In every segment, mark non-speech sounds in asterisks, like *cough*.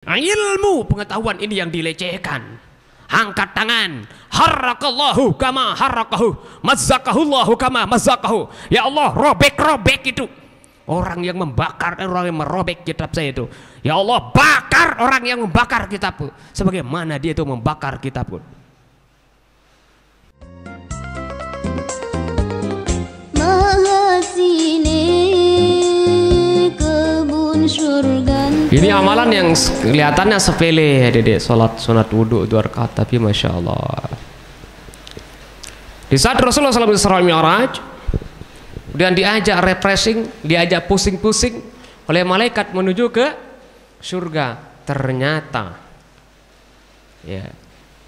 Nah, ilmu pengetahuan ini yang dilecehkan. Angkat tangan. Harakallahu kama harakahu. mazakahullahu kama mazakahu Ya Allah, robek-robek itu. Orang yang membakar, orang yang merobek kitab saya itu. Ya Allah, bakar orang yang membakar kitabku. Sebagaimana dia itu membakar kitabku. Ini amalan yang kelihatannya sepele ya dedek Salat sunat wudhu dua rakaat tapi Masya Allah Di saat Rasulullah SAW Isra Mi'raj Kemudian diajak refreshing Diajak pusing-pusing oleh malaikat menuju ke surga Ternyata ya,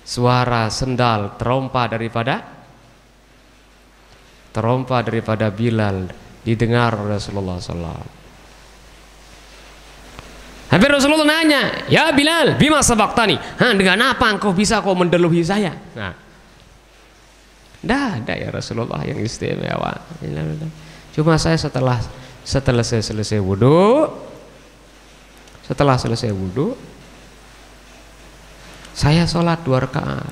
Suara sendal terompa daripada Terompa daripada Bilal Didengar Rasulullah SAW Hampir Rasulullah nanya, ya Bilal, bima sabaktani? Hah, dengan apa engkau bisa kau mendeluhi saya? Nah, dah, dah ya Rasulullah yang istimewa. Cuma saya setelah setelah saya selesai wudhu, setelah selesai wudhu, saya sholat dua rakaat.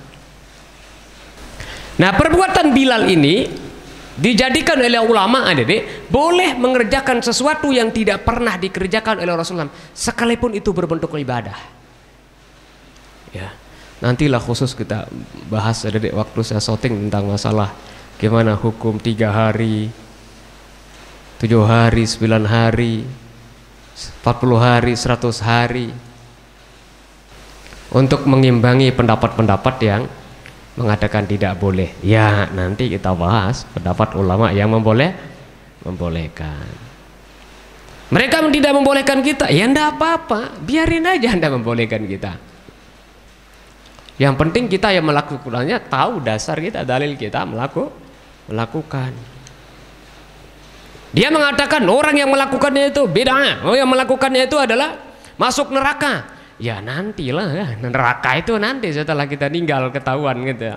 Nah perbuatan Bilal ini dijadikan oleh ulama adik ah, boleh mengerjakan sesuatu yang tidak pernah dikerjakan oleh Rasulullah sekalipun itu berbentuk ibadah ya nantilah khusus kita bahas adik eh, waktu saya shooting tentang masalah gimana hukum tiga hari tujuh hari sembilan hari empat puluh hari seratus hari untuk mengimbangi pendapat-pendapat yang mengatakan tidak boleh ya nanti kita bahas pendapat ulama yang memboleh membolehkan mereka tidak membolehkan kita ya enggak apa-apa biarin aja anda membolehkan kita yang penting kita yang melakukannya tahu dasar kita dalil kita melaku, melakukan dia mengatakan orang yang melakukannya itu beda orang yang melakukannya itu adalah masuk neraka Ya nantilah ya. neraka itu nanti setelah kita tinggal ketahuan gitu. Ya.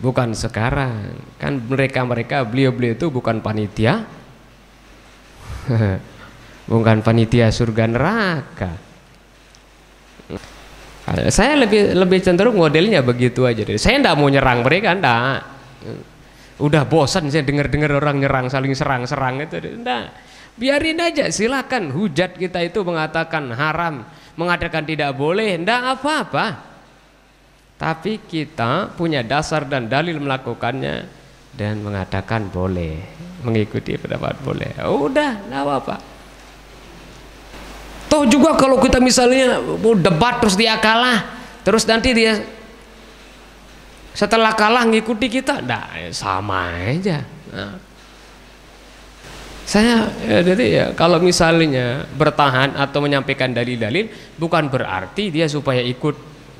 Bukan sekarang. Kan mereka-mereka beliau-beliau itu bukan panitia. *laughs* bukan panitia surga neraka. Saya lebih lebih cenderung modelnya begitu aja. deh. Saya tidak mau nyerang mereka, tidak. Udah bosan saya dengar-dengar orang nyerang, saling serang-serang itu, tidak Biarin aja silakan hujat kita itu mengatakan haram, mengatakan tidak boleh, ndak apa-apa. Tapi kita punya dasar dan dalil melakukannya dan mengatakan boleh, mengikuti pendapat boleh. udah, ndak apa-apa. Toh juga kalau kita misalnya mau debat terus dia kalah, terus nanti dia setelah kalah ngikuti kita, ndak sama aja. Nah. Saya ya, jadi ya kalau misalnya bertahan atau menyampaikan dalil-dalil bukan berarti dia supaya ikut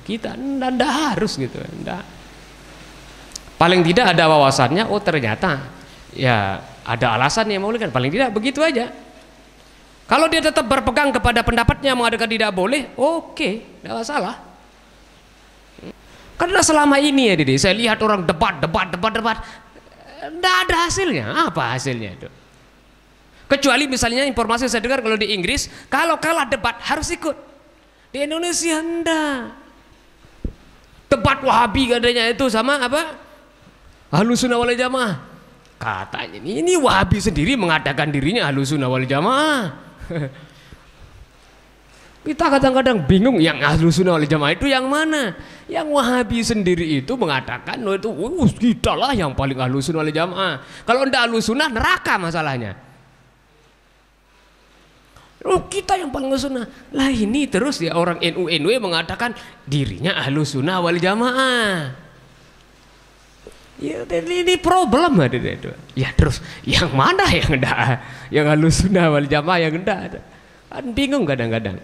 kita, ndak harus gitu, ndak. Paling tidak ada wawasannya, oh ternyata ya ada alasan yang mau kan, paling tidak begitu aja. Kalau dia tetap berpegang kepada pendapatnya mengadakan tidak boleh, oke, okay, tidak salah Karena selama ini ya Didi, saya lihat orang debat, debat, debat, debat, tidak ada hasilnya. Apa hasilnya itu? Kecuali misalnya informasi saya dengar kalau di Inggris, kalau kalah debat harus ikut. Di Indonesia anda Debat Wahabi katanya itu sama apa? Ahlus Sunnah wal Jamaah. Katanya ini, ini Wahabi sendiri mengadakan dirinya Ahlus Sunnah wal Jamaah. *laughs* Kita kadang-kadang bingung yang ahlu Sunnah wal Jamaah itu yang mana? Yang Wahabi sendiri itu mengatakan oh, itu oh, kita lah yang paling ahlu Sunnah wal Jamaah. Kalau ndak ahlu Sunnah neraka masalahnya. Oh, kita yang paling sunnah. Lah ini terus ya orang NU NU mengatakan dirinya ahlu sunnah wal jamaah. Ya, ini problem ada itu. Ya terus yang mana yang enggak? Yang ahlu sunnah wal jamaah yang enggak ada. Kan bingung kadang-kadang.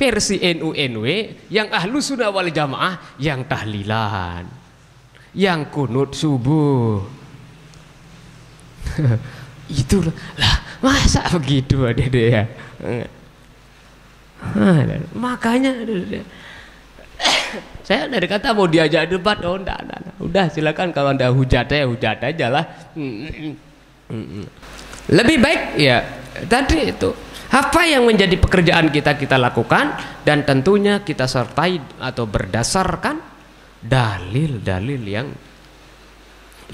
Versi NU NW yang ahlu sunnah wal jamaah yang tahlilan, yang kunut subuh. *laughs* Itulah lah masa begitu dia ya nah, makanya adek, ya. saya dari kata mau diajak debat oh enggak, enggak, enggak. udah silakan kalau anda hujat ya hujat aja lah lebih baik ya tadi itu apa yang menjadi pekerjaan kita kita lakukan dan tentunya kita sertai atau berdasarkan dalil-dalil yang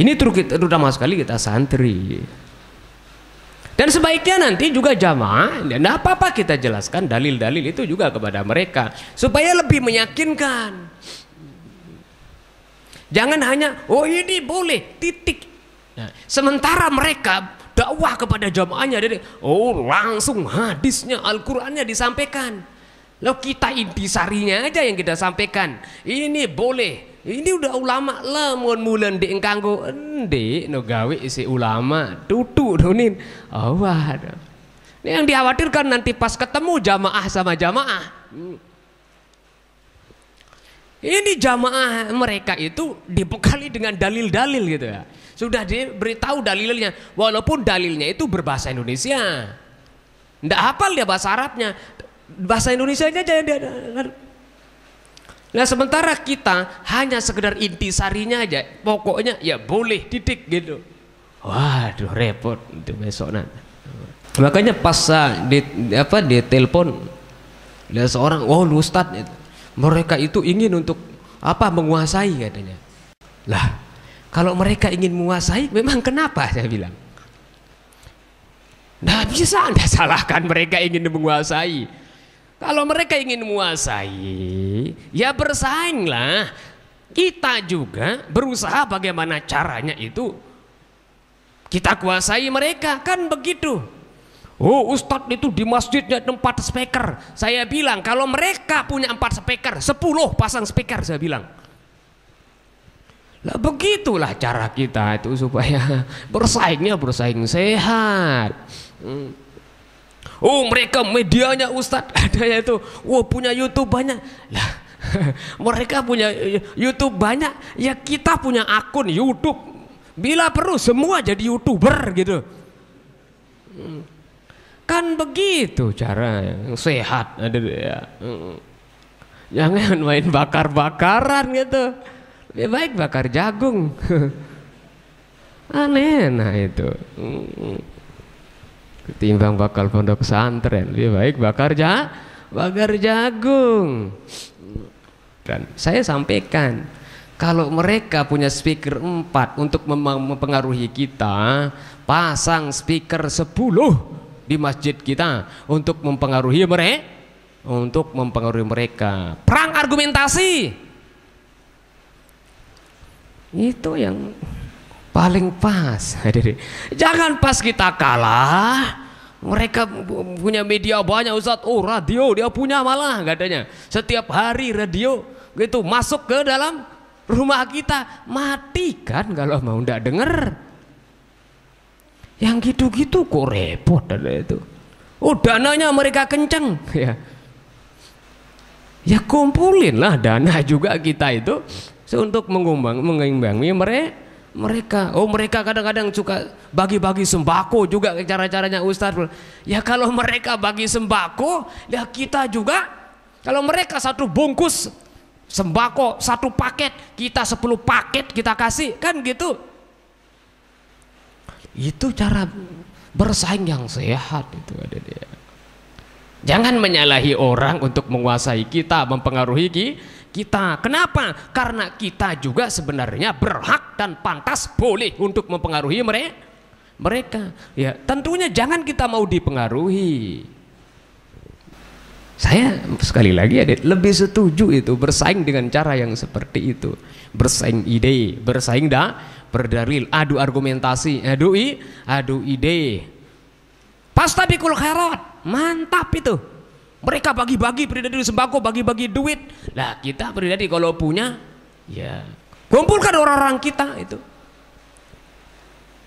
ini terutama sekali kita santri dan sebaiknya nanti juga jamaah, tidak ya, apa-apa kita jelaskan dalil-dalil itu juga kepada mereka supaya lebih meyakinkan. Jangan hanya oh ini boleh titik. Nah, sementara mereka dakwah kepada jamaahnya jadi oh langsung hadisnya Al-Qur'annya disampaikan lo kita sarinya aja yang kita sampaikan. Ini boleh. Ini udah ulama lah mohon mulan di kanggo ende no gawe isi ulama tutu donin. Oh, waduh. Ini yang dikhawatirkan nanti pas ketemu jamaah sama jamaah. Hmm. Ini jamaah mereka itu dibekali dengan dalil-dalil gitu ya. Sudah diberitahu dalilnya, walaupun dalilnya itu berbahasa Indonesia. Tidak hafal dia bahasa Arabnya, bahasa Indonesia-nya Nah sementara kita hanya sekedar inti sarinya aja, pokoknya ya boleh titik gitu. Waduh repot itu besok nanti. Makanya pas ah, di, apa di telepon ada seorang, oh lu gitu. mereka itu ingin untuk apa menguasai katanya. Lah kalau mereka ingin menguasai memang kenapa saya bilang. Nah bisa anda salahkan mereka ingin menguasai kalau mereka ingin menguasai, ya bersainglah. Kita juga berusaha bagaimana caranya itu kita kuasai mereka, kan begitu. Oh Ustadz itu di masjidnya tempat speaker Saya bilang kalau mereka punya empat speaker Sepuluh pasang speaker saya bilang lah begitulah cara kita itu supaya *laughs* bersaingnya bersaing sehat Oh mereka medianya Ustadz *laughs* ada ya itu. Wah punya YouTube banyak. Lah *laughs* mereka punya eh, YouTube banyak. Ya kita punya akun YouTube. Bila perlu semua jadi youtuber gitu. Hmm. Kan begitu cara yang sehat ada ya. Hmm. Jangan main bakar-bakaran gitu. Lebih ya, baik bakar jagung. *laughs* Aneh nah itu. Hmm ketimbang bakal pondok pesantren lebih baik bakar ja bakar jagung dan saya sampaikan kalau mereka punya speaker 4 untuk mempengaruhi kita pasang speaker 10 di masjid kita untuk mempengaruhi mereka untuk mempengaruhi mereka perang argumentasi itu yang paling pas. *laughs* Jangan pas kita kalah, mereka punya media banyak Ustaz. Oh radio dia punya malah katanya. Setiap hari radio gitu masuk ke dalam rumah kita. Mati kan kalau mau ndak denger. Yang gitu-gitu kok repot ada itu. Oh dananya mereka kenceng *laughs* ya. Ya kumpulinlah dana juga kita itu untuk mengembang mengimbangi mereka mereka. Oh mereka kadang-kadang suka bagi-bagi sembako juga cara-caranya Ustadz. Ya kalau mereka bagi sembako, ya kita juga. Kalau mereka satu bungkus sembako, satu paket, kita sepuluh paket kita kasih. Kan gitu. Itu cara bersaing yang sehat itu ada dia. Jangan menyalahi orang untuk menguasai kita, mempengaruhi kita. Kenapa? Karena kita juga sebenarnya berhak dan pantas boleh untuk mempengaruhi mereka. Mereka, ya tentunya jangan kita mau dipengaruhi. Saya sekali lagi ya lebih setuju itu bersaing dengan cara yang seperti itu, bersaing ide, bersaing dah berdalil, adu argumentasi, adu i, adu ide. bikul kerot. Mantap itu. Mereka bagi-bagi pribadi sembako, bagi-bagi duit. Lah kita pribadi kalau punya, ya kumpulkan orang-orang kita itu.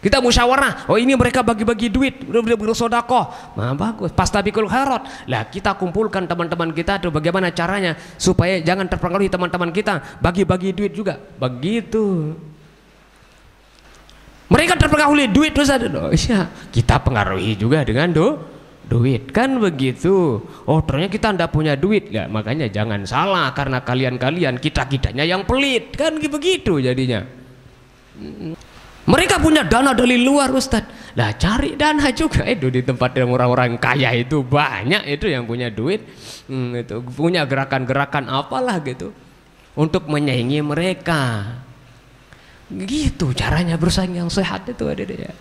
Kita musyawarah, oh ini mereka bagi-bagi duit, udah beli sodako nah, bagus. Pasta bikul harot. Lah kita kumpulkan teman-teman kita, tuh bagaimana caranya supaya jangan terpengaruhi teman-teman kita, bagi-bagi duit juga, begitu. Mereka terpengaruhi duit terus ada, oh, iya. kita pengaruhi juga dengan do, duit kan begitu oh ternyata kita ndak punya duit ya makanya jangan salah karena kalian-kalian kita-kitanya yang pelit kan begitu jadinya mereka punya dana dari luar Ustaz lah cari dana juga itu di tempat yang orang-orang kaya itu banyak itu yang punya duit hmm, itu punya gerakan-gerakan apalah gitu untuk menyaingi mereka gitu caranya bersaing yang sehat itu ada ya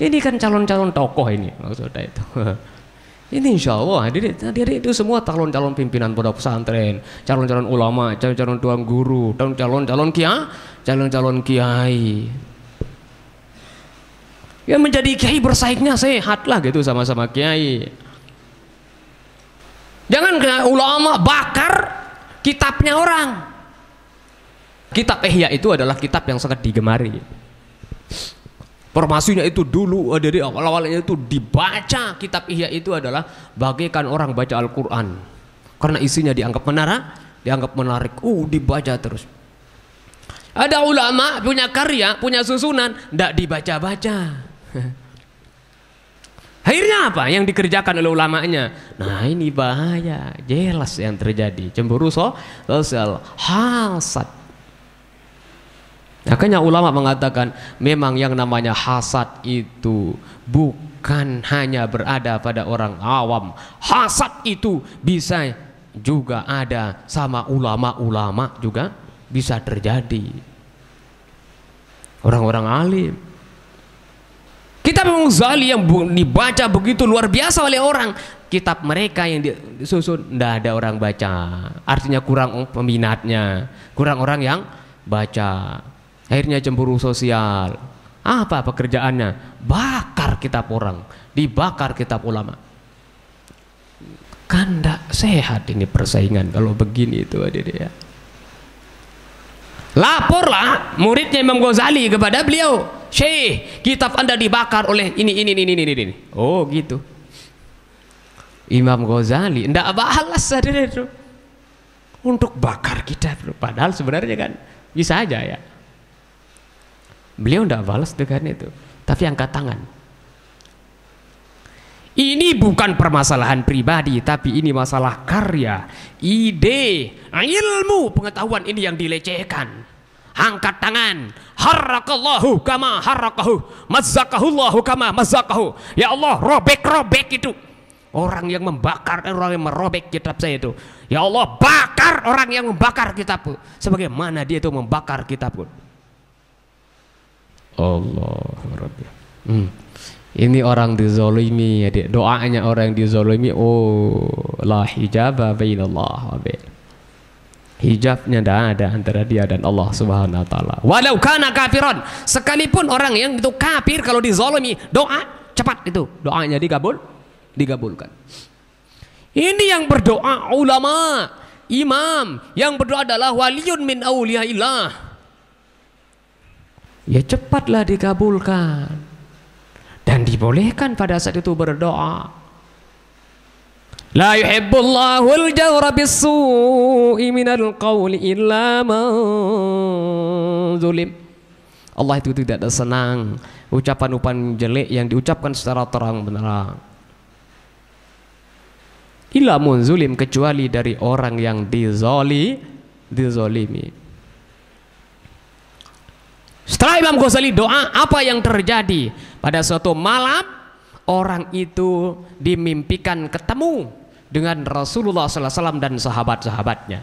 ini kan calon-calon tokoh ini maksudnya itu. *laughs* Ini insya Allah, jadi dari itu semua calon-calon pimpinan pondok pesantren, calon-calon ulama, calon-calon tuan guru, calon-calon kia, calon-calon kiai. Ya menjadi kiai bersaiknya sehat lah gitu sama-sama kiai. Jangan kena ulama bakar kitabnya orang. Kitab Ihya itu adalah kitab yang sangat digemari. Formasinya itu dulu eh, dari awal-awalnya itu dibaca kitab Ihya itu adalah bagaikan orang baca Al-Qur'an. Karena isinya dianggap menarik, dianggap menarik. Uh, dibaca terus. Ada ulama punya karya, punya susunan, tidak dibaca-baca. *laughs* Akhirnya apa yang dikerjakan oleh ulamanya? Nah ini bahaya, jelas yang terjadi. Cemburu so, sosial, hasad. Makanya ulama mengatakan memang yang namanya hasad itu bukan hanya berada pada orang awam. Hasad itu bisa juga ada sama ulama-ulama juga bisa terjadi. Orang-orang alim. Kita memang zali yang dibaca begitu luar biasa oleh orang. Kitab mereka yang disusun tidak ada orang baca. Artinya kurang peminatnya, kurang orang yang baca Akhirnya cemburu sosial. Apa pekerjaannya? Bakar kitab orang, dibakar kitab ulama. Kan tidak sehat ini persaingan kalau begini itu adik ya. Laporlah muridnya Imam Ghazali kepada beliau. Syekh, kitab Anda dibakar oleh ini ini ini ini ini. Oh, gitu. Imam Ghazali ndak balas saudara itu untuk bakar kita padahal sebenarnya kan bisa aja ya Beliau tidak balas dengan itu, tapi angkat tangan. Ini bukan permasalahan pribadi, tapi ini masalah karya, ide, ilmu, pengetahuan ini yang dilecehkan. Angkat tangan. Harakallahu kama harakahu. Mazzakahullahu kama mazzakahu. Ya Allah, robek-robek itu. Orang yang membakar, orang yang merobek kitab saya itu. Ya Allah, bakar orang yang membakar kitabku. Sebagaimana dia itu membakar kitabku. Allah Rabbi. Hmm. Ini orang dizolimi, adik. doanya orang yang dizolimi. Oh, la hijaba bainallah wa bain. Hijabnya tidak ada antara dia dan Allah Subhanahu wa taala. Walau kana kafiron, sekalipun orang yang itu kafir kalau dizolimi, doa cepat itu, doanya digabul, digabulkan. Ini yang berdoa ulama, imam, yang berdoa adalah waliun min auliyaillah ya cepatlah dikabulkan dan dibolehkan pada saat itu berdoa La yuhibbullahu al-jawra bis minal qawli illa man zulim. Allah itu tidak ada senang ucapan-ucapan jelek yang diucapkan secara terang benerang. Illa zulim kecuali dari orang yang dizoli, dizolimi. Setelah Imam Ghazali doa, apa yang terjadi? Pada suatu malam, orang itu dimimpikan ketemu dengan Rasulullah SAW dan sahabat-sahabatnya.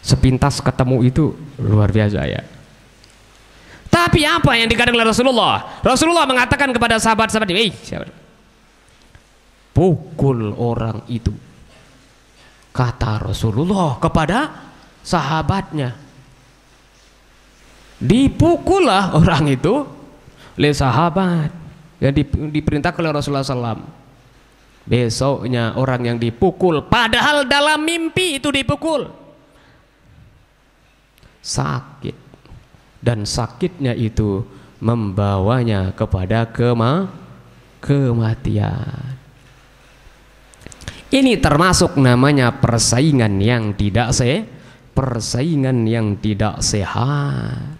Sepintas ketemu itu luar biasa ya. Tapi apa yang dikatakan oleh Rasulullah? Rasulullah mengatakan kepada sahabat-sahabatnya, "Hei, pukul orang itu." Kata Rasulullah kepada sahabatnya, dipukullah orang itu oleh sahabat yang diperintah oleh Rasulullah SAW besoknya orang yang dipukul padahal dalam mimpi itu dipukul sakit dan sakitnya itu membawanya kepada kema kematian ini termasuk namanya persaingan yang tidak se persaingan yang tidak sehat